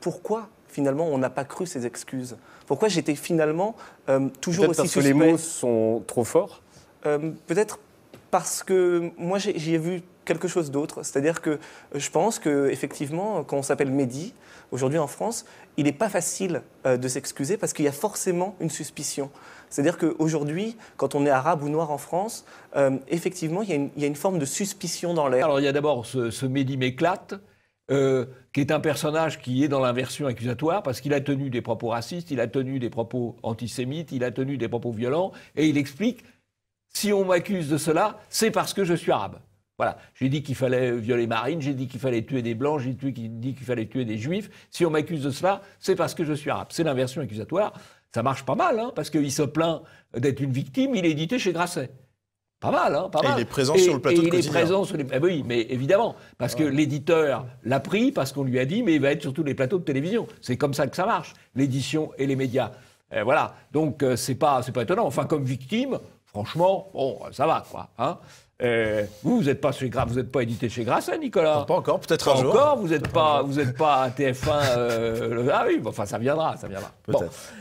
Pourquoi finalement on n'a pas cru ces excuses Pourquoi j'étais finalement euh, toujours aussi parce que les mots sont trop forts euh, Peut-être parce que moi j'y ai, vu quelque chose d'autre. C'est-à-dire que euh, je pense que effectivement, quand on s'appelle Mehdi, aujourd'hui en France, il n'est pas facile de s'excuser parce qu'il y a forcément une suspicion. C'est-à-dire qu'aujourd'hui, quand on est arabe ou noir en France, effectivement, il y, a une, forme de suspicion dans l'air. Alors il y a d'abord ce, ce Mehdi m'éclate. Euh, qui est un personnage qui est dans l'inversion accusatoire parce qu'il a tenu des propos racistes, il a tenu des propos antisémites, il a tenu des propos violents, et il explique si on m'accuse de cela, c'est parce que je suis arabe. Voilà, j'ai dit qu'il fallait violer Marine, j'ai dit qu'il fallait tuer des blancs, j'ai dit qu'il fallait tuer des juifs. Si on m'accuse de cela, c'est parce que je suis arabe. C'est l'inversion accusatoire. Ça marche pas mal, hein, parce qu'il se plaint d'être une victime, il est édité chez Grasset. Pas mal, hein, pas mal. Et il est présent sur le plateau de il les. Eh oui, mais évidemment, parce que l'éditeur l'a pris, parce qu'on lui a dit, mais il va être sur tous les plateaux de télévision. C'est comme ça que ça marche, l'édition et les médias. voilà. Donc euh, c'est pas, c'est pas étonnant. Enfin, comme victime, franchement, bon, ça va, quoi. Hein. Euh, vous, vous n'êtes pas vous pas édité chez Grasset, Nicolas. Pas encore, peut-être un jour. Encore, vous n'êtes pas, vous pas à TF1. Euh, ah oui, enfin, ça viendra, ça viendra. Peut-être.